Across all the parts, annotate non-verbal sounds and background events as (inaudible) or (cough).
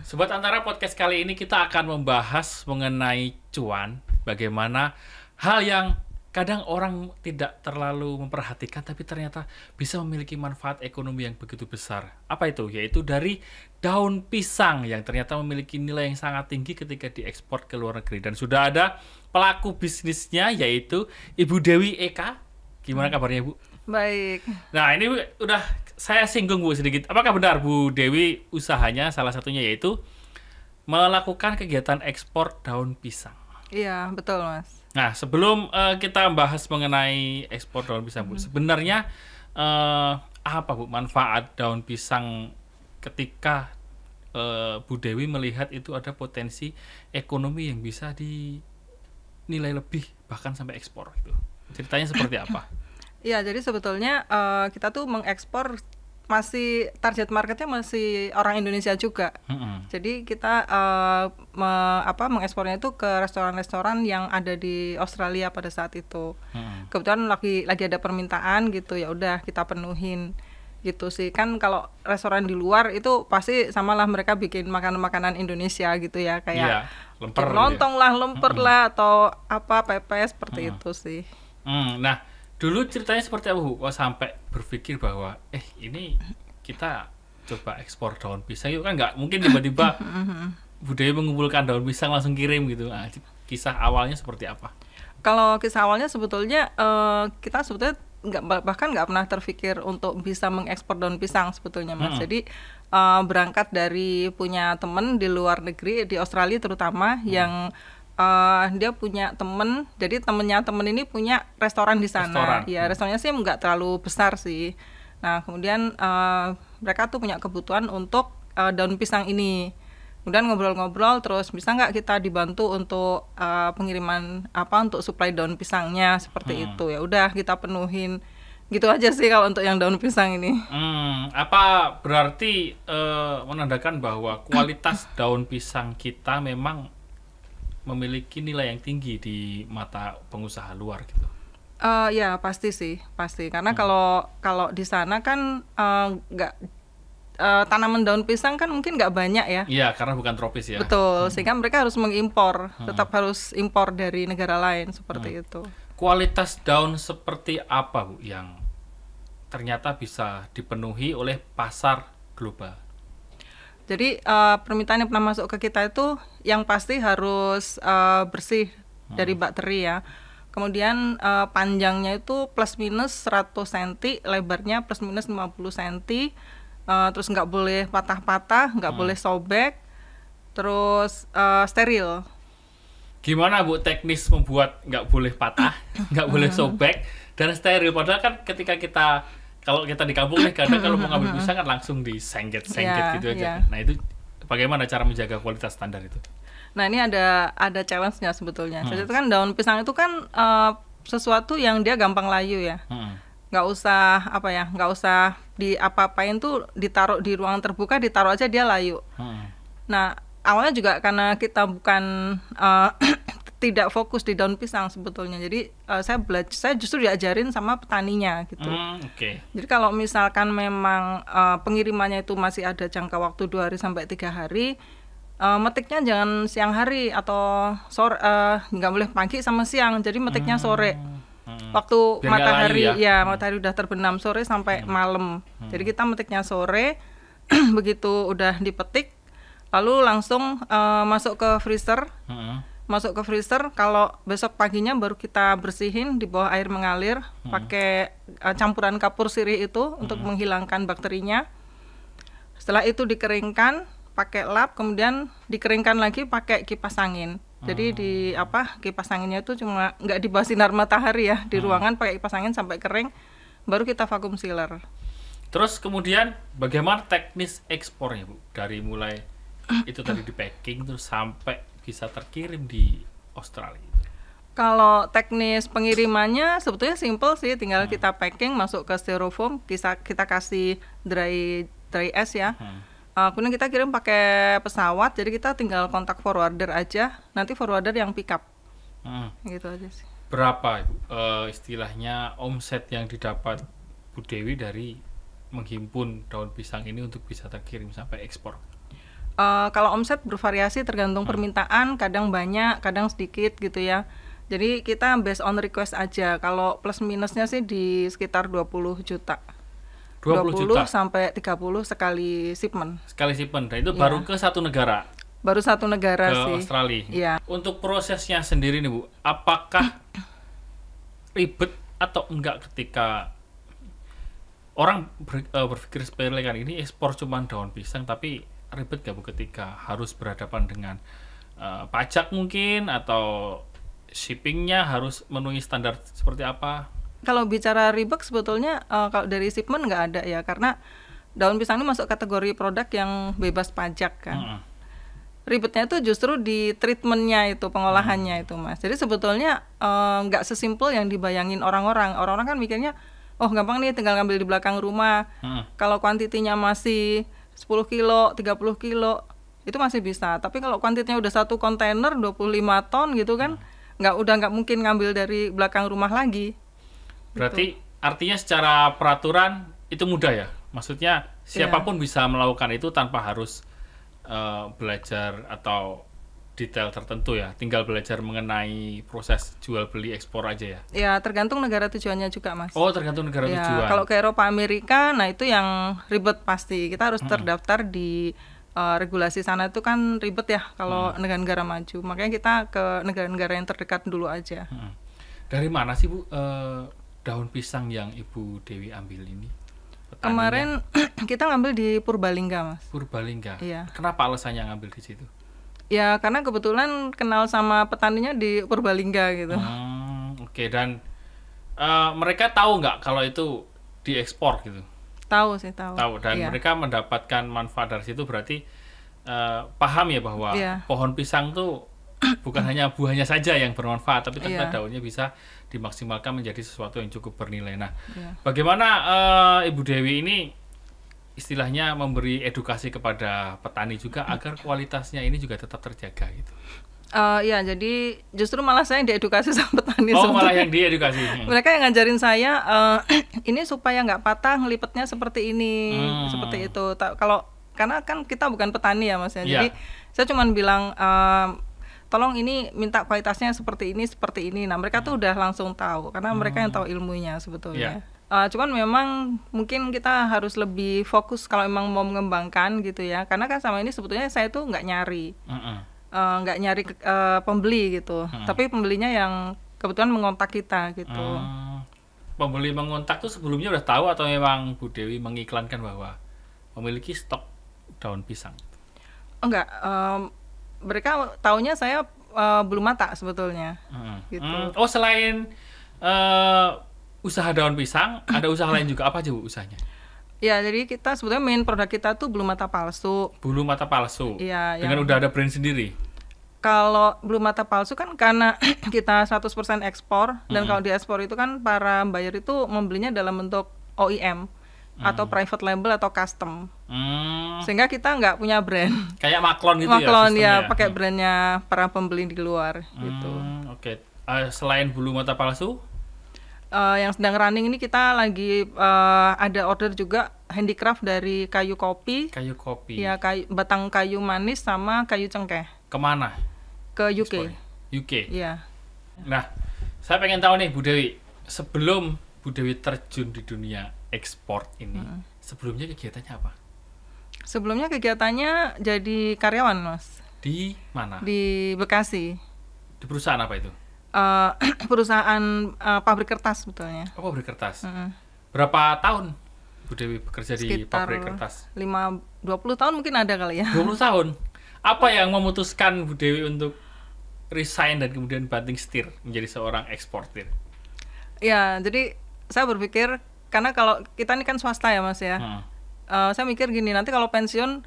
Sobat Antara podcast kali ini kita akan membahas mengenai cuan, bagaimana hal yang kadang orang tidak terlalu memperhatikan tapi ternyata bisa memiliki manfaat ekonomi yang begitu besar. Apa itu? Yaitu dari daun pisang yang ternyata memiliki nilai yang sangat tinggi ketika diekspor ke luar negeri dan sudah ada pelaku bisnisnya yaitu Ibu Dewi Eka. Gimana hmm. kabarnya Bu? Baik. Nah ini udah saya singgung Bu sedikit. Apakah benar Bu Dewi usahanya salah satunya yaitu melakukan kegiatan ekspor daun pisang? Iya betul Mas. Nah sebelum uh, kita bahas mengenai ekspor daun pisang Bu, hmm. sebenarnya uh, apa Bu manfaat daun pisang ketika uh, Bu Dewi melihat itu ada potensi ekonomi yang bisa dinilai lebih bahkan sampai ekspor itu ceritanya seperti apa? Iya (clears throat) jadi sebetulnya uh, kita tuh mengekspor masih target marketnya masih orang Indonesia juga. Mm -hmm. Jadi kita uh, me, apa mengekspornya itu ke restoran-restoran yang ada di Australia pada saat itu. Mm -hmm. Kebetulan lagi lagi ada permintaan gitu ya udah kita penuhin gitu sih kan kalau restoran di luar itu pasti samalah mereka bikin makanan-makanan Indonesia gitu ya kayak iya, gitu ya, lemper lontong ya. lah lemper hmm. lah atau apa pepes seperti hmm. itu sih hmm. nah dulu ceritanya seperti apa bu oh, sampai berpikir bahwa eh ini kita coba ekspor daun pisang yuk kan nggak mungkin (laughs) tiba-tiba mm-hmm. budaya mengumpulkan daun pisang langsung kirim gitu nah, kisah awalnya seperti apa kalau kisah awalnya sebetulnya uh, kita sebetulnya nggak bahkan nggak pernah terpikir untuk bisa mengekspor daun pisang sebetulnya mas. Hmm. Jadi uh, berangkat dari punya temen di luar negeri di Australia terutama hmm. yang uh, dia punya temen. Jadi temennya temen ini punya restoran di sana. Restoran. Ya restorannya sih nggak terlalu besar sih. Nah kemudian uh, mereka tuh punya kebutuhan untuk uh, daun pisang ini kemudian ngobrol-ngobrol terus bisa nggak kita dibantu untuk uh, pengiriman apa untuk supply daun pisangnya seperti hmm. itu ya udah kita penuhin gitu aja sih kalau untuk yang daun pisang ini. Hmm, apa berarti uh, menandakan bahwa kualitas (coughs) daun pisang kita memang memiliki nilai yang tinggi di mata pengusaha luar gitu. Uh, ya pasti sih pasti karena hmm. kalau hmm. kalau di sana kan nggak uh, uh, tanaman daun pisang kan mungkin nggak banyak ya. Iya, karena bukan tropis ya. Betul, hmm. sehingga mereka harus mengimpor, hmm. tetap harus impor dari negara lain seperti hmm. itu. Kualitas daun seperti apa Bu yang ternyata bisa dipenuhi oleh pasar global? Jadi uh, eh, permintaan yang pernah masuk ke kita itu yang pasti harus uh, bersih hmm. dari bakteri ya. Kemudian uh, panjangnya itu plus minus 100 cm, lebarnya plus minus 50 cm uh, terus nggak boleh patah-patah nggak hmm. boleh sobek terus uh, steril gimana bu teknis membuat nggak boleh patah (laughs) nggak boleh hmm. sobek dan steril padahal kan ketika kita kalau kita di kampung nih kadang kalau mau ngambil hmm. pisang kan langsung disengket-sengket yeah, gitu aja yeah. nah itu bagaimana cara menjaga kualitas standar itu nah ini ada ada challenge-nya sebetulnya hmm. jadi kan daun pisang itu kan uh, sesuatu yang dia gampang layu ya hmm nggak usah apa ya nggak usah di apa apain tuh ditaruh di ruang terbuka ditaruh aja dia layu hmm. nah awalnya juga karena kita bukan uh, (clears throat) tidak fokus di daun pisang sebetulnya. Jadi uh, saya belajar, saya justru diajarin sama petaninya gitu. hmm, Okay. Jadi kalau misalkan memang uh, pengirimannya itu masih ada jangka waktu dua hari sampai tiga hari, uh, metiknya jangan siang hari atau sore, nggak uh, boleh pagi sama siang. Jadi metiknya sore. hmm waktu Biar matahari ya, ya mm. matahari udah terbenam sore sampai hmm. malam hmm. jadi kita metiknya sore (clears throat) begitu udah dipetik lalu langsung uh, masuk ke freezer hmm. masuk ke freezer kalau besok paginya baru kita bersihin di bawah air mengalir hmm. pakai uh, campuran kapur sirih itu hmm. untuk menghilangkan bakterinya setelah itu dikeringkan pakai lap kemudian dikeringkan lagi pakai kipas angin jadi hmm. di apa kipas anginnya itu cuma nggak di bawah sinar matahari ya di hmm. ruangan pakai kipas angin sampai kering baru kita vakum sealer. Terus kemudian bagaimana teknis ekspornya bu dari mulai (clears throat) itu tadi di packing terus sampai bisa terkirim di Australia? Kalau teknis pengirimannya sebetulnya simple sih, tinggal hmm. kita packing masuk ke styrofoam, kita kita kasih dry dry es ya. Hmm Uh, kemudian kita kirim pakai pesawat, jadi kita tinggal kontak forwarder aja, nanti forwarder yang pick up. Hmm. Gitu aja sih. Berapa uh, istilahnya omset yang didapat Bu Dewi dari menghimpun daun pisang ini untuk bisa terkirim sampai ekspor? Uh, kalau omset bervariasi tergantung hmm. permintaan, kadang banyak, kadang sedikit gitu ya. Jadi kita based on request aja. Kalau plus minusnya sih di sekitar 20 juta. Dua puluh juta sampai puluh sekali shipment. Sekali shipment. Dan nah, itu yeah. baru ke satu negara. Baru satu negara ke sih. Australia. Iya. Untuk prosesnya sendiri nih Bu, apakah ribet atau enggak ketika orang ber, uh, berpikir sepele kan ini ekspor cuma daun pisang tapi ribet gak Bu ketika harus berhadapan dengan uh, pajak mungkin atau shippingnya harus memenuhi standar seperti apa? kalau bicara ribek sebetulnya uh, kalau dari shipment nggak ada ya karena daun pisang ini masuk kategori produk yang bebas pajak kan. Mm Ribetnya itu justru di treatmentnya itu pengolahannya itu mas. Jadi sebetulnya eh, nggak uh, sesimpel yang dibayangin orang-orang. Orang-orang kan mikirnya oh gampang nih tinggal ngambil di belakang rumah. -hmm. Kalau kuantitinya masih 10 kilo, 30 kilo itu masih bisa. Tapi kalau kuantitinya udah satu kontainer 25 ton gitu kan mm. nggak udah nggak mungkin ngambil dari belakang rumah lagi Berarti Betul. artinya secara peraturan itu mudah ya? Maksudnya iya. siapapun yeah. bisa melakukan itu tanpa harus uh, belajar atau detail tertentu ya, tinggal belajar mengenai proses jual beli ekspor aja ya. Ya tergantung negara tujuannya juga mas. Oh tergantung negara ya, tujuan. Kalau ke Eropa Amerika, nah itu yang ribet pasti. Kita harus hmm. terdaftar di uh, regulasi sana itu kan ribet ya kalau negara negara-negara maju. Makanya kita ke negara-negara yang terdekat dulu aja. Hmm. Dari mana sih bu uh, daun pisang yang Ibu Dewi ambil ini? Petaninya. Kemarin (clears throat) kita ngambil di Purbalingga, Mas. Purbalingga. Iya. Kenapa alasannya ngambil di situ? Ya, karena kebetulan kenal sama petaninya di Purbalingga gitu. Hmm, oke okay. dan uh, mereka tahu nggak kalau itu diekspor gitu? Tahu sih, tahu. Tahu dan iya. mereka mendapatkan manfaat dari situ berarti uh, paham ya bahwa iya. pohon pisang tuh (clears throat) bukan hanya buahnya saja yang bermanfaat, tapi ternyata iya. daunnya bisa dimaksimalkan menjadi sesuatu yang cukup bernilai. Nah, ya. bagaimana uh, Ibu Dewi ini istilahnya memberi edukasi kepada petani juga agar iya. kualitasnya ini juga tetap terjaga gitu. Uh, ya, jadi justru malah saya yang diedukasi (laughs) sama petani. Oh, malah yang diedukasi. Hmm. Mereka yang ngajarin saya uh, (clears throat) ini supaya nggak patah ngelipetnya seperti ini, hmm. seperti itu. Ta kalau karena kan kita bukan petani ya mas ya. Yeah. Jadi saya cuma bilang uh, tolong ini minta kualitasnya seperti ini seperti ini nah mereka tuh udah langsung tahu karena mereka yang tahu hmm. ilmunya sebetulnya yeah. Ya. Uh, cuman memang mungkin kita harus lebih fokus kalau memang mau mengembangkan gitu ya karena kan sama ini sebetulnya saya tuh nggak nyari eh, nggak uh nyari uh, pembeli gitu tapi pembelinya yang kebetulan mengontak kita gitu hmm. pembeli mengontak tuh sebelumnya udah tahu atau memang Bu Dewi mengiklankan bahwa memiliki stok daun pisang enggak um, mereka taunya saya uh, eh, belum mata sebetulnya. Hmm. Gitu. Hmm. Oh selain uh, usaha daun pisang, (laughs) ada usaha lain juga apa aja bu usahanya? Ya, jadi kita sebetulnya main produk kita tuh bulu mata palsu. Bulu mata palsu. Iya. Ya. Dengan yang... udah ada brand sendiri. Kalau bulu mata palsu kan karena (clears throat) kita 100% ekspor mm -hmm. dan kalau diekspor itu kan para buyer itu membelinya dalam bentuk OEM hmm. atau private label atau custom hmm. sehingga kita nggak punya brand kayak maklon gitu maklon ya, iya, ya pakai hmm. brandnya para pembeli di luar hmm, gitu oke okay. uh, eh, selain bulu mata palsu uh, yang sedang running ini kita lagi uh, ada order juga handicraft dari kayu kopi kayu kopi ya kayu batang kayu manis sama kayu cengkeh kemana ke UK UK ya nah saya pengen tahu nih Bu Dewi sebelum Bu Dewi terjun di dunia ekspor ini hmm. sebelumnya kegiatannya apa? Sebelumnya kegiatannya jadi karyawan mas. Di mana? Di Bekasi. Di perusahaan apa itu? Uh, (clears throat) perusahaan uh, pabrik kertas sebetulnya. Oh pabrik kertas. Hmm. Berapa tahun Bu Dewi bekerja Sekitar di pabrik kertas? Lima. Dua puluh tahun mungkin ada kali ya. Dua puluh (laughs) tahun. Apa yang memutuskan Bu Dewi untuk resign dan kemudian banting setir menjadi seorang eksportir? Ya, jadi saya berpikir karena kalau kita ini kan swasta ya mas ya hmm. uh, saya mikir gini nanti kalau pensiun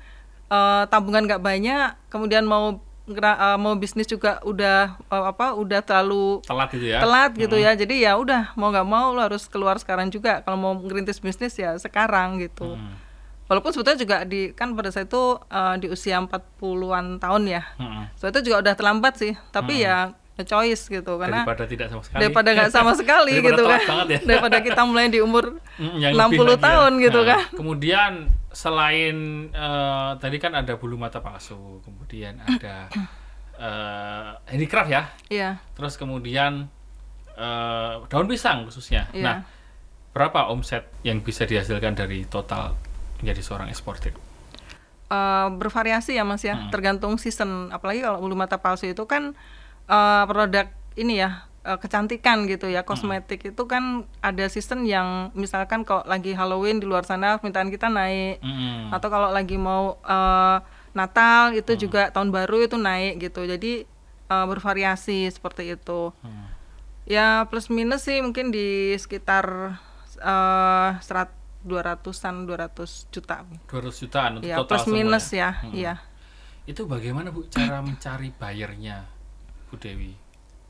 uh, tabungan nggak banyak kemudian mau uh, mau bisnis juga udah uh, apa udah terlalu telat gitu ya telat gitu hmm. ya jadi ya udah mau nggak mau lo harus keluar sekarang juga kalau mau ngerintis bisnis ya sekarang gitu hmm. walaupun sebetulnya juga di kan pada saat itu uh, di usia 40-an tahun ya hmm. so itu juga udah terlambat sih tapi hmm. ya no choice gitu karena daripada tidak sama sekali daripada nggak sama (laughs) sekali gitu kan ya. daripada kita mulai di umur (laughs) mm, Yang 60 ya. tahun ya. gitu nah, kan kemudian selain uh, tadi kan ada bulu mata palsu kemudian ada uh, (clears throat) handicraft ya yeah. terus kemudian uh, daun pisang khususnya yeah. nah berapa omset yang bisa dihasilkan dari total menjadi seorang eksportir Uh, bervariasi ya mas ya hmm. tergantung season apalagi kalau bulu mata palsu itu kan uh, produk ini ya uh, kecantikan gitu ya kosmetik hmm. itu kan ada sistem yang misalkan kalau lagi Halloween di luar sana permintaan kita naik hmm. atau kalau lagi mau uh, Natal itu hmm. juga tahun baru itu naik gitu jadi uh, bervariasi seperti itu hmm. ya plus minus sih mungkin di sekitar uh, dua 200-an 200 juta ratus jutaan untuk ya, total plus minus ya hmm. ya itu bagaimana Bu cara mencari bayarnya Bu Dewi?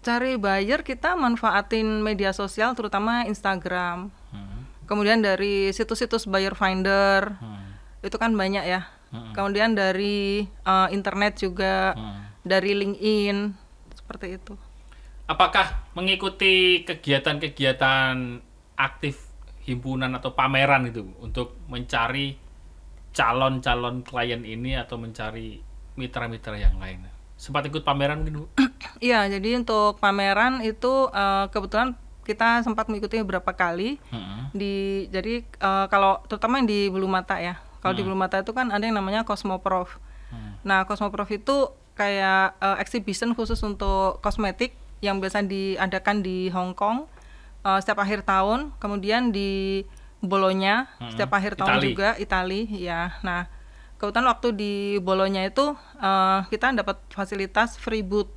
Cari buyer kita manfaatin media sosial terutama Instagram. Hmm. Kemudian dari situs-situs buyer finder. Hmm. Itu kan banyak ya. Hmm. Kemudian dari uh, internet juga, hmm. dari LinkedIn seperti itu. Apakah mengikuti kegiatan-kegiatan aktif himpunan atau pameran itu untuk mencari calon-calon klien ini atau mencari mitra-mitra yang lain? sempat ikut pameran mungkin Bu? (clears throat) Iya, jadi untuk pameran itu uh, kebetulan kita sempat mengikuti beberapa kali hmm. di jadi uh, kalau terutama yang di Bulu Mata ya. Kalau hmm. di mm. Bulu Mata itu kan ada yang namanya Cosmoprof. Hmm. Nah, Cosmoprof itu kayak uh, exhibition khusus untuk kosmetik yang biasa diadakan di Hong Kong uh, setiap akhir tahun, kemudian di Bolonya hmm. setiap akhir tahun Itali. juga Italia ya. Nah, kebetulan waktu di Bolonya itu uh, kita dapat fasilitas free boot.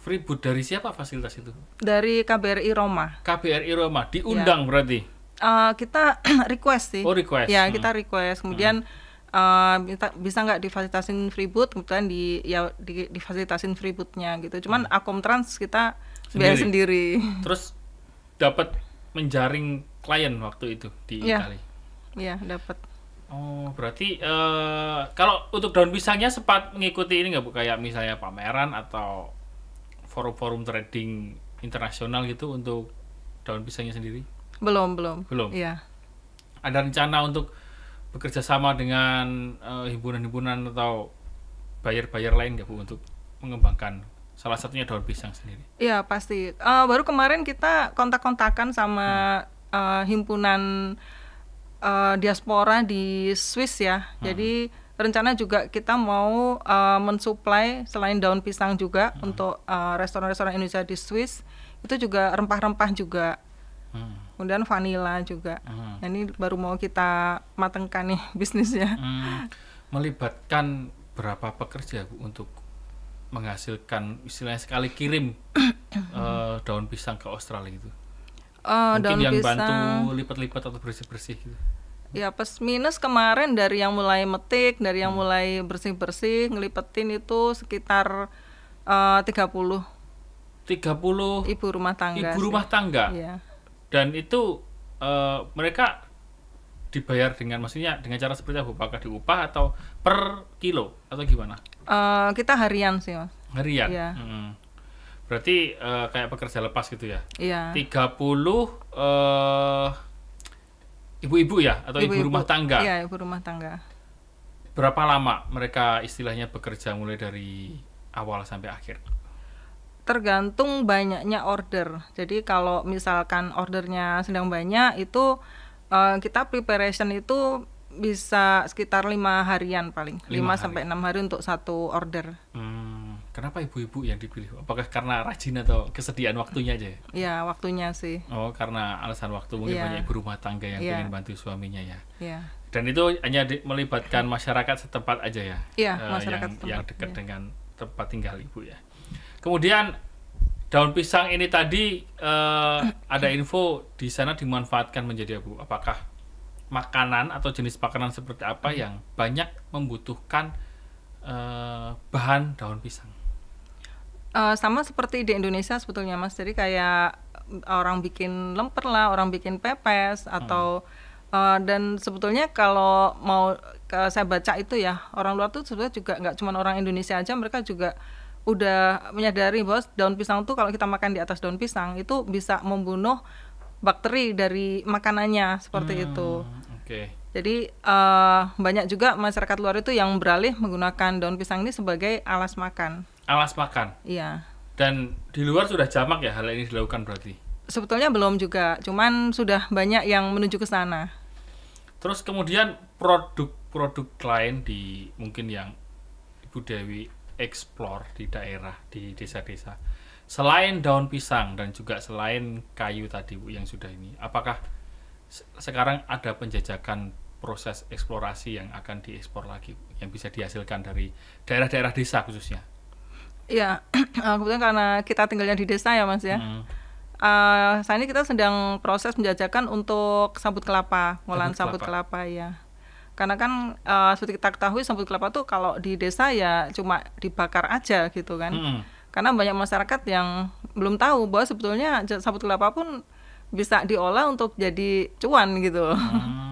Free boot dari siapa fasilitas itu? Dari KBRI Roma. KBRI Roma diundang ya. berarti? Uh, kita (clears throat) request sih. Oh request. Ya hmm. kita request. Kemudian hmm. uh, bisa nggak difasilitasin free boot? Kemudian di ya di, difasilitasin free bootnya gitu. Cuman hmm. Akomtrans kita sendiri. biaya sendiri. (laughs) Terus dapat menjaring klien waktu itu di ya. Italia. Iya dapat. Oh, berarti uh, kalau untuk daun pisangnya sempat mengikuti ini nggak bu kayak misalnya pameran atau forum-forum trading internasional gitu untuk daun pisangnya sendiri? Belum, belum. Belum. Iya. Ada rencana untuk bekerja sama dengan himpunan eh, himpunan-himpunan atau bayar-bayar lain nggak bu untuk mengembangkan salah satunya daun pisang sendiri? Iya pasti. Uh, baru kemarin kita kontak-kontakan sama hmm. uh, himpunan uh, diaspora di Swiss ya. Hmm. Jadi rencana juga kita mau uh, mensuplai selain daun pisang juga hmm. untuk eh, restoran-restoran uh, Indonesia di Swiss itu juga rempah-rempah juga. Hmm. Kemudian vanila juga. Hmm. Nah, ini baru mau kita matengkan nih (laughs) bisnisnya. Hmm. Melibatkan berapa pekerja Bu untuk menghasilkan istilahnya sekali kirim uh, (coughs) daun pisang ke Australia itu? Uh, Mungkin daun yang pisang. bantu lipat-lipat atau bersih-bersih gitu. Ya pas minus kemarin dari yang mulai metik, dari yang hmm. mulai bersih-bersih, ngelipetin itu sekitar uh, 30. 30 ibu rumah tangga. Ibu sih. rumah tangga. Iya. Dan itu uh, mereka dibayar dengan maksudnya dengan cara seperti apa? Apakah diupah atau per kilo atau gimana? Uh, kita harian sih, Mas. Harian. Iya. Hmm. Berarti uh, kayak pekerja lepas gitu ya. Iya. 30 eh uh, ibu-ibu ya atau ibu, ibu, ibu rumah tangga. Iya, ibu rumah tangga. Berapa lama mereka istilahnya bekerja mulai dari awal sampai akhir? Tergantung banyaknya order. Jadi kalau misalkan ordernya sedang banyak itu uh, kita preparation itu bisa sekitar lima harian paling, lima, sampai enam hari untuk satu order. Hmm Kenapa ibu-ibu yang dipilih? Apakah karena rajin atau kesediaan waktunya aja? Ya waktunya sih. Oh, karena alasan waktu mungkin ya. banyak ibu rumah tangga yang ya. ingin bantu suaminya ya. Iya. Dan itu hanya di, melibatkan masyarakat setempat aja ya. Iya, uh, masyarakat yang, setempat. Yang dekat ya. dengan tempat tinggal ibu ya. Kemudian daun pisang ini tadi uh, ada info di sana dimanfaatkan menjadi abu. Apakah makanan atau jenis makanan seperti apa yang banyak membutuhkan uh, bahan daun pisang? Eh, sama seperti di Indonesia sebetulnya Mas. Jadi kayak mm, orang bikin lemper lah, orang bikin pepes atau hmm. uh, dan sebetulnya kalau mau ke, saya baca itu ya orang luar tuh sebetulnya juga nggak cuma orang Indonesia aja, mereka juga udah menyadari bahwa daun pisang tuh kalau kita makan di atas daun pisang itu bisa membunuh bakteri dari makanannya seperti hmm, itu. Oke. Okay. Jadi uh, banyak juga masyarakat luar itu yang beralih menggunakan daun pisang ini sebagai alas makan. Alas makan. Iya. Dan di luar sudah jamak ya hal ini dilakukan berarti. Sebetulnya belum juga, cuman sudah banyak yang menuju ke sana. Terus kemudian produk-produk lain di mungkin yang Ibu Dewi explore di daerah di desa-desa. Selain daun pisang dan juga selain kayu tadi Bu yang sudah ini, apakah sekarang ada penjajakan proses eksplorasi yang akan diekspor lagi yang bisa dihasilkan dari daerah-daerah desa khususnya? Ya, (clears throat) kebetulan karena kita tinggalnya di desa ya mas ya. Hmm. Uh, saat ini kita sedang proses menjajakan untuk sabut kelapa, ngolahan sabut, kelapa. kelapa ya. Karena kan uh, seperti kita ketahui sabut kelapa tuh kalau di desa ya cuma dibakar aja gitu kan. Hmm. Karena banyak masyarakat yang belum tahu bahwa sebetulnya sabut kelapa pun bisa diolah untuk jadi cuan gitu. Hmm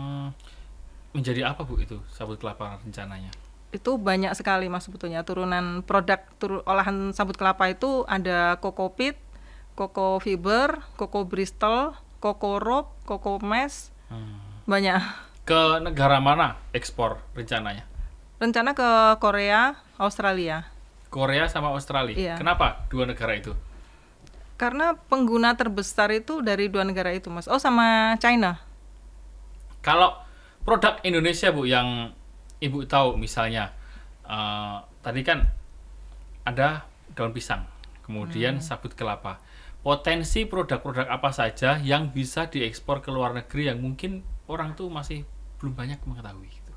menjadi apa bu itu sabut kelapa rencananya? Itu banyak sekali mas sebetulnya turunan produk tur olahan sabut kelapa itu ada kokopit, koko fiber, koko bristol, koko rob, koko mesh, hmm. banyak. Ke negara mana ekspor rencananya? Rencana ke Korea, Australia. Korea sama Australia. Iya. Kenapa dua negara itu? Karena pengguna terbesar itu dari dua negara itu, Mas. Oh, sama China. Kalau produk Indonesia Bu yang Ibu tahu misalnya uh, tadi kan ada daun pisang, kemudian hmm. sabut kelapa. Potensi produk-produk apa saja yang bisa diekspor ke luar negeri yang mungkin orang tuh masih belum banyak mengetahui gitu.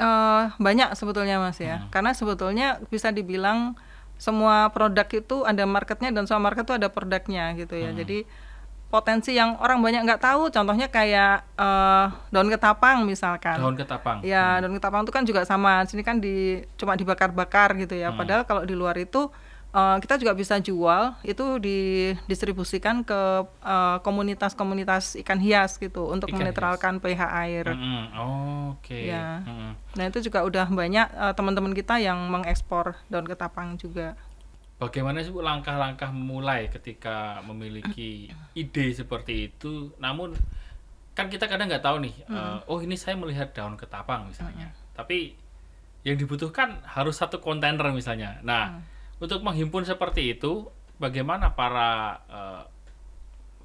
Uh, banyak sebetulnya Mas ya. Hmm. Karena sebetulnya bisa dibilang semua produk itu ada marketnya dan semua market itu ada produknya gitu ya. Hmm. Jadi potensi yang orang banyak nggak tahu contohnya kayak uh, daun ketapang misalkan daun ketapang ya hmm. daun ketapang itu kan juga sama sini kan di cuma dibakar-bakar gitu ya hmm. padahal kalau di luar itu uh, kita juga bisa jual itu didistribusikan ke eh, komunitas-komunitas uh, ikan hias gitu untuk ikan menetralkan hias. pH air -hmm. oh, oke okay. ya -hmm. nah itu juga udah banyak uh, teman -teman kita yang mengekspor daun ketapang juga bagaimana sih bu langkah-langkah mulai ketika memiliki ide seperti itu namun kan kita kadang nggak tahu nih mm. uh, oh ini saya melihat daun ketapang misalnya mm. tapi yang dibutuhkan harus satu kontainer misalnya nah mm. untuk menghimpun seperti itu bagaimana para uh,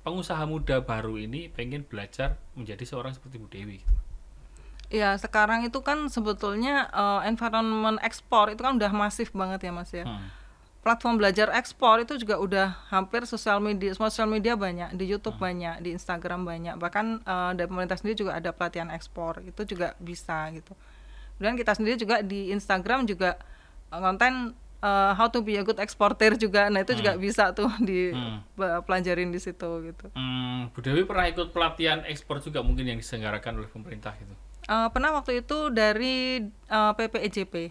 pengusaha muda baru ini pengen belajar menjadi seorang seperti Bu Dewi gitu Ya sekarang itu kan sebetulnya uh, environment ekspor itu kan udah masif banget ya mas ya. Hmm platform belajar ekspor itu juga udah hampir sosial media sosial media banyak di YouTube hmm. banyak di Instagram banyak bahkan uh, dari pemerintah sendiri juga ada pelatihan ekspor itu juga bisa gitu kemudian kita sendiri juga di Instagram juga konten eh, uh, eh, how to be a good exporter juga nah itu hmm. juga bisa tuh (laughs) di hmm. pelajarin di situ gitu hmm, Bu Dewi pernah ikut pelatihan ekspor juga mungkin yang diselenggarakan oleh pemerintah gitu uh, pernah waktu itu dari uh, PPEJP e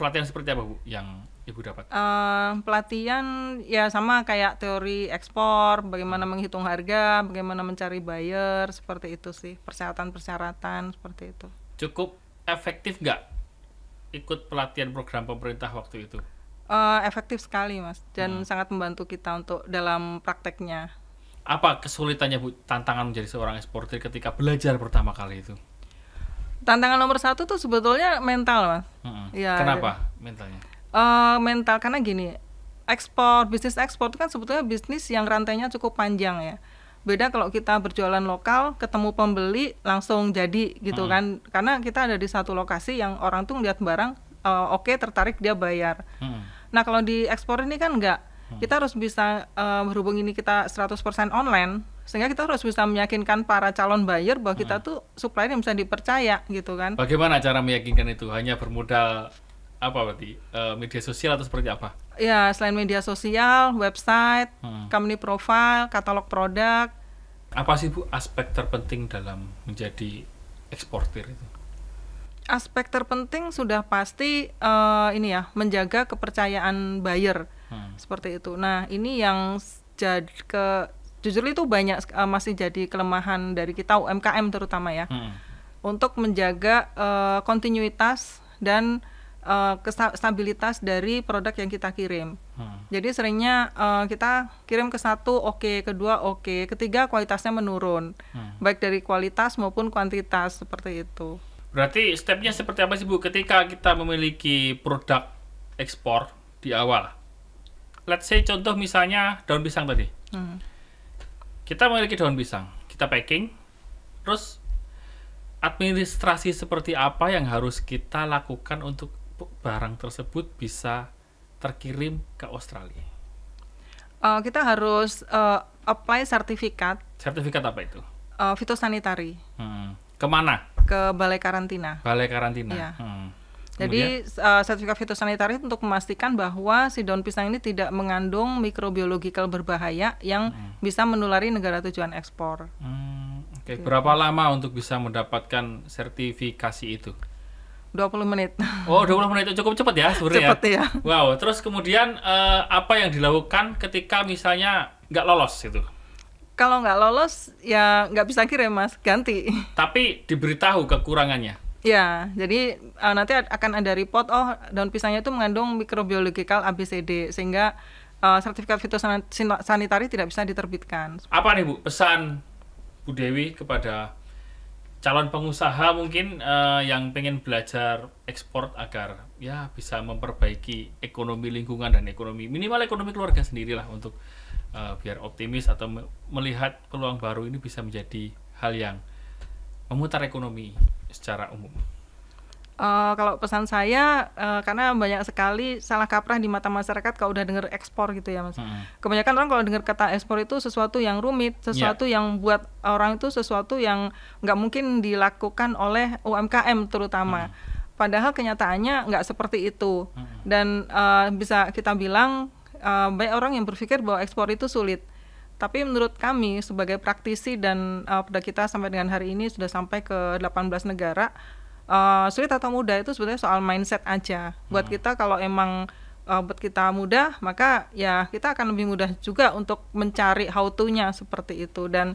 pelatihan seperti apa Bu yang Ibu dapat? Uh, pelatihan ya sama kayak teori ekspor, bagaimana menghitung harga, bagaimana mencari buyer, seperti itu sih, persyaratan-persyaratan seperti itu. Cukup efektif nggak ikut pelatihan program pemerintah waktu itu? Uh, efektif sekali mas, dan hmm. sangat membantu kita untuk dalam prakteknya. Apa kesulitannya bu, tantangan menjadi seorang eksportir ketika belajar pertama kali itu? Tantangan nomor satu tuh sebetulnya mental mas. Hmm. Ya, Kenapa mentalnya? uh, mental karena gini ekspor bisnis ekspor itu kan sebetulnya bisnis yang rantainya cukup panjang ya beda kalau kita berjualan lokal ketemu pembeli langsung jadi gitu hmm. kan karena kita ada di satu lokasi yang orang tuh ngeliat barang uh, oke okay, tertarik dia bayar hmm. nah kalau di ekspor ini kan enggak hmm. kita harus bisa uh, berhubung ini kita 100% online sehingga kita harus bisa meyakinkan para calon buyer bahwa kita hmm. tuh supplier yang bisa dipercaya gitu kan bagaimana cara meyakinkan itu hanya bermodal apa berarti uh, media sosial atau seperti apa? Ya selain media sosial, website, hmm. company profile, katalog produk. Apa sih bu aspek terpenting dalam menjadi eksportir itu? Aspek terpenting sudah pasti uh, ini ya menjaga kepercayaan buyer hmm. seperti itu. Nah ini yang jadi ke jujur itu banyak uh, masih jadi kelemahan dari kita UMKM terutama ya hmm. untuk menjaga uh, kontinuitas dan uh, stabilitas dari produk yang kita kirim. Hmm. Jadi seringnya uh, kita kirim ke satu oke, okay, kedua oke, okay, ketiga kualitasnya menurun, hmm. baik dari kualitas maupun kuantitas seperti itu. Berarti stepnya seperti apa sih Bu ketika kita memiliki produk ekspor di awal? Let's say contoh misalnya daun pisang tadi. Hmm. Kita memiliki daun pisang, kita packing, terus administrasi seperti apa yang harus kita lakukan untuk barang tersebut bisa terkirim ke Australia? Uh, kita harus uh, apply sertifikat. Sertifikat apa itu? Uh, fitosanitari. Hmm. Kemana? Ke balai karantina. Balai karantina. Ya. Hmm. Jadi uh, sertifikat fitosanitari untuk memastikan bahwa si daun pisang ini tidak mengandung mikrobiologikal berbahaya yang hmm. bisa menulari negara tujuan ekspor. Hmm. Oke, okay. Gitu. berapa lama untuk bisa mendapatkan sertifikasi itu? Dua puluh menit. Oh, dua puluh menit itu cukup cepat ya sebenarnya. Ya? Cepat ya. Wow, terus kemudian uh, apa yang dilakukan ketika misalnya nggak lolos gitu? Kalau nggak lolos ya nggak bisa kirim mas, ganti. Tapi diberitahu kekurangannya. Ya, jadi uh, nanti akan ada report oh daun pisangnya itu mengandung mikrobiologikal ABCD sehingga uh, sertifikat fitosanitari tidak bisa diterbitkan. Apa nih Bu pesan Bu Dewi kepada calon pengusaha mungkin uh, yang pengen belajar ekspor agar ya bisa memperbaiki ekonomi lingkungan dan ekonomi minimal ekonomi keluarga sendirilah untuk uh, biar optimis atau melihat peluang baru ini bisa menjadi hal yang memutar ekonomi secara umum. Eh, kalau pesan saya uh, karena banyak sekali salah kaprah di mata masyarakat kalau udah dengar ekspor gitu ya mas. Hmm. Kebanyakan orang kalau dengar kata ekspor itu sesuatu yang rumit, sesuatu yeah. yang buat orang itu sesuatu yang nggak mungkin dilakukan oleh UMKM terutama. Hmm. Padahal kenyataannya nggak seperti itu hmm. dan uh, bisa kita bilang uh, banyak orang yang berpikir bahwa ekspor itu sulit. Tapi menurut kami sebagai praktisi dan uh, kita sampai dengan hari ini sudah sampai ke 18 negara Eh, sulit atau mudah itu sebenarnya soal mindset aja. Buat hmm. kita kalau emang uh, buat kita mudah, maka ya kita akan lebih mudah juga untuk mencari how to-nya seperti itu dan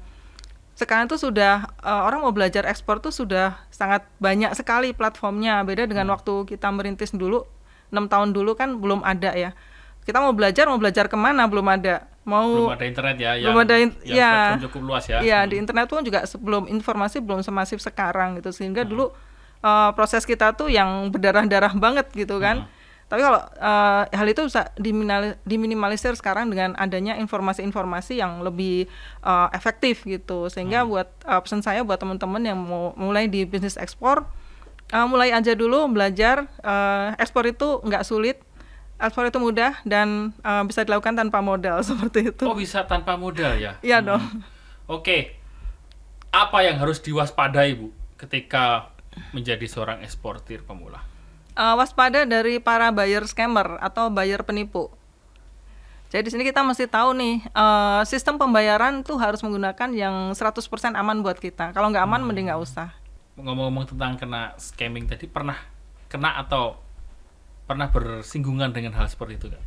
sekarang itu sudah uh, orang mau belajar ekspor tuh sudah sangat banyak sekali platformnya beda dengan hmm. waktu kita merintis dulu enam tahun dulu kan belum ada ya kita mau belajar mau belajar kemana belum ada mau belum ada internet ya belum yang, ada in yang ya cukup luas ya ya hmm. di internet pun juga sebelum informasi belum semasif sekarang gitu sehingga hmm. dulu uh, proses kita tuh yang berdarah-darah banget gitu kan. Hmm. Tapi kalau uh, hal itu bisa diminimalisir sekarang dengan adanya informasi-informasi yang lebih uh, efektif gitu. Sehingga hmm. buat uh, pesan saya buat teman-teman yang mau mulai di bisnis ekspor, uh, mulai aja dulu belajar uh, ekspor itu nggak sulit. Ekspor itu mudah dan uh, bisa dilakukan tanpa modal (laughs) seperti itu. Oh bisa tanpa modal ya? Iya hmm. dong. Oke, okay. apa yang harus diwaspadai bu ketika menjadi seorang eksportir pemula? Uh, waspada dari para buyer scammer atau buyer penipu. Jadi di sini kita mesti tahu nih uh, sistem pembayaran tuh harus menggunakan yang 100% aman buat kita. Kalau nggak aman hmm. mending nggak usah. Ngomong-ngomong tentang kena scamming tadi pernah kena atau pernah bersinggungan dengan hal seperti itu nggak?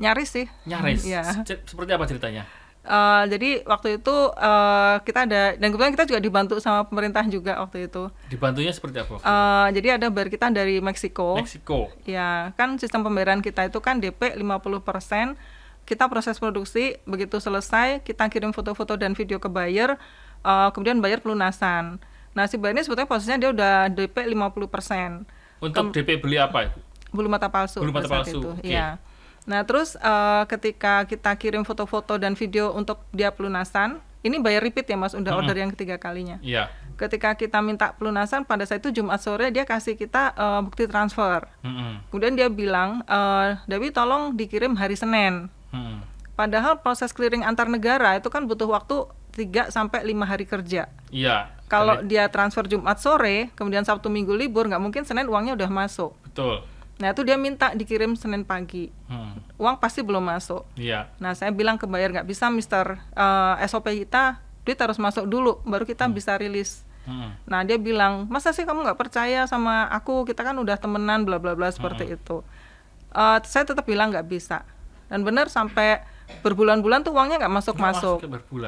Nyaris sih. Nyaris. Hmm, ya. Seperti apa ceritanya? uh, jadi waktu itu uh, kita ada dan kebetulan kita juga dibantu sama pemerintah juga waktu itu. Dibantunya seperti apa? Uh, jadi ada bayar kita dari Meksiko. Meksiko. Ya, kan sistem pembayaran kita itu kan DP 50%, kita proses produksi, begitu selesai kita kirim foto-foto dan video ke buyer, uh, kemudian buyer pelunasan. Nah, si buyer ini sebetulnya posisinya dia udah DP 50%. Untuk Kem DP beli apa? Bulu mata palsu. Bulu mata palsu. Itu. Okay. Ya Nah, terus uh, ketika kita kirim foto-foto dan video untuk dia pelunasan, ini bayar repeat ya Mas, udah hmm. order yang ketiga kalinya. Iya. Yeah. Ketika kita minta pelunasan pada saat itu Jumat sore dia kasih kita uh, bukti transfer. Hmm. Kemudian dia bilang, uh, "Dewi tolong dikirim hari Senin." Hmm. Padahal proses clearing antar negara itu kan butuh waktu 3 sampai 5 hari kerja. Iya. Yeah. Kalau dia transfer Jumat sore, kemudian Sabtu Minggu libur, nggak mungkin Senin uangnya udah masuk. Betul. Nah itu dia minta dikirim Senin pagi, hmm. uang pasti belum masuk. Iya. Nah saya bilang ke bayar nggak bisa, Mister uh, eh, SOP kita duit harus masuk dulu, baru kita hmm. bisa rilis. Hmm. Nah dia bilang masa sih kamu nggak percaya sama aku, kita kan udah temenan, bla bla bla hmm. seperti hmm. itu. Uh, saya tetap bilang nggak bisa. Dan benar sampai berbulan-bulan tuh uangnya nggak masuk masuk.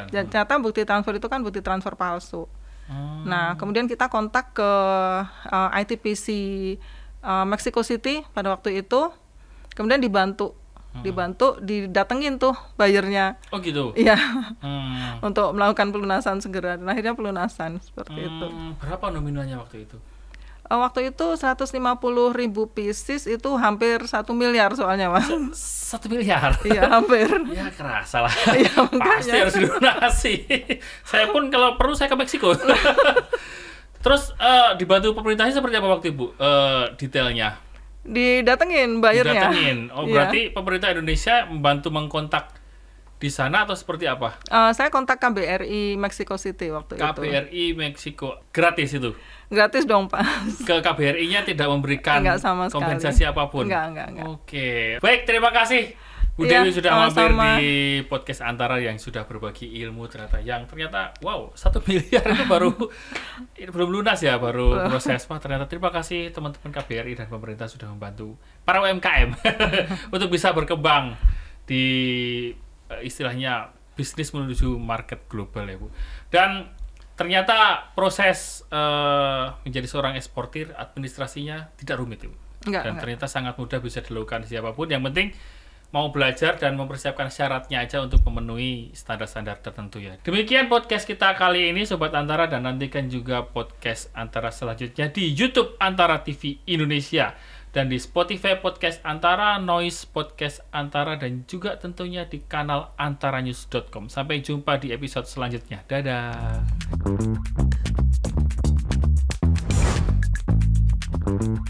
Dan ternyata bukti transfer itu kan bukti transfer palsu. Hmm. Nah kemudian kita kontak ke uh, eh, ITPC uh, Mexico City pada waktu itu kemudian dibantu hmm. dibantu didatengin tuh bayarnya oh gitu iya hmm. (laughs) untuk melakukan pelunasan segera dan akhirnya pelunasan seperti hmm, itu berapa nominalnya waktu itu uh, waktu itu 150 ribu pieces itu hampir satu miliar soalnya mas satu miliar (laughs) iya hampir (laughs) ya kerasa lah ya, pasti harus dilunasi saya pun kalau perlu saya ke Meksiko Terus uh, dibantu pemerintahnya seperti apa waktu Ibu uh, eh, detailnya? Didatengin bayarnya. Didatengin. Oh, iya. berarti pemerintah Indonesia membantu mengkontak di sana atau seperti apa? Uh, saya kontak KBRI Mexico City waktu KBRI itu. KBRI Meksiko gratis itu? Gratis dong pak. Ke KBRI-nya tidak memberikan sama kompensasi sekali. apapun. Enggak enggak enggak. Oke, okay. baik terima kasih. Bu ya, sudah sama, -sama. mampir di podcast antara yang sudah berbagi ilmu ternyata yang ternyata wow satu (laughs) miliar itu baru ini belum lunas ya baru proses mah ternyata terima kasih teman-teman KBRI dan pemerintah sudah membantu para UMKM (laughs) untuk bisa berkembang di eh, istilahnya bisnis menuju market global ya Bu dan ternyata proses uh, menjadi seorang eksportir administrasinya tidak rumit ya Bu. Enggak, dan enggak. ternyata sangat mudah bisa dilakukan siapapun yang penting mau belajar dan mempersiapkan syaratnya aja untuk memenuhi standar-standar tertentu ya. Demikian podcast kita kali ini Sobat Antara dan nantikan juga podcast Antara selanjutnya di YouTube Antara TV Indonesia dan di Spotify Podcast Antara, Noise Podcast Antara dan juga tentunya di kanal antaranews.com. Sampai jumpa di episode selanjutnya. Dadah.